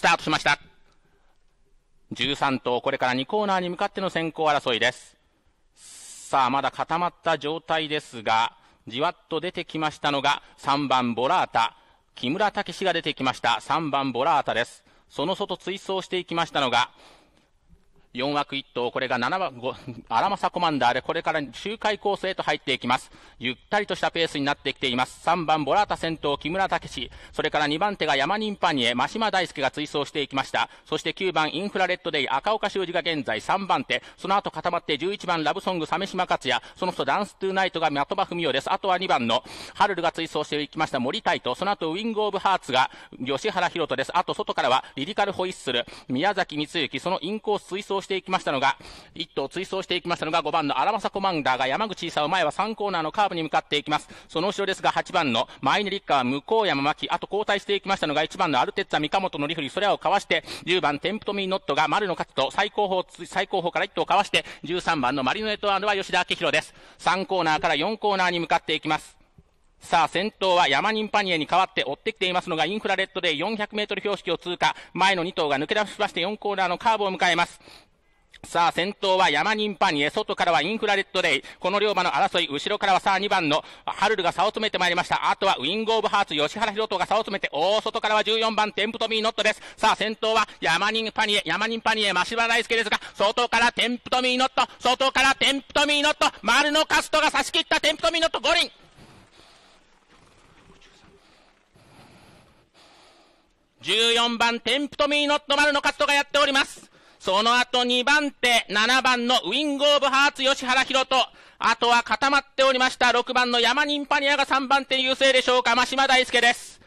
スタートしました。13頭、これから2コーナーに向かっての先行争いです。さあ、まだ固まった状態ですが、じわっと出てきましたのが、3番ボラータ。木村武史が出てきました。3番ボラータです。その外追走していきましたのが、4枠1頭、これが7枠5、荒政コマンダーでこれから周回コースへと入っていきます。ゆったりとしたペースになってきています。3番、ボラータ先頭、木村武史。それから2番手が山人パニエ、真島大輔が追走していきました。そして9番、インフラレッドデイ、赤岡修二が現在3番手。その後固まって11番、ラブソング、鮫島勝也。その後、ダンストゥーナイトが的場文夫です。あとは2番の、ハルルが追走していきました森イト。その後、ウィングオブハーツが吉原博人です。あと、外からは、リリカルホイッスル、宮崎光之、そのインコース追走していきましたのが、1頭追走していきましたのが5番の荒政コマンダーが山口勲前は3コーナーのカーブに向かっていきます。その後ろですが8番のマイネリッカーは向こう山巻、あと交代していきましたのが1番のアルテッツァ三本のリフリ、それをかわして、10番テンプトミーノットが丸の勝と最高峰、最高峰から1頭かわして、13番のマリノエトワンドは吉田明宏です。3コーナーから4コーナーに向かっていきます。さあ、先頭は山マニンパニエに代わって追ってきていますのがインフラレッドで400メートル標識を通過。前の2頭が抜け出しまして4コーナーのカーブを迎えます。さあ、先頭は山人パニエ、外からはインフラレッドレイ、この龍馬の争い、後ろからはさあ2番のハルルが差を詰めてまいりました。あとはウィングオブハーツ、吉原博人が差を詰めて、大外からは14番、テンプトミーノットです。さあ、先頭は山人パニエ、山人パニエ、マシバ大輔ですが、外からテンプトミーノット、外からテンプトミーノット、丸のカストが差し切ったテンプトミーノット、五輪14番、テンプトミーノット丸のカストがやっております。その後2番手、7番のウィングオブハーツ吉原博人。あとは固まっておりました、6番の山マニンパニアが3番手に優勢でしょうか、真島大輔です。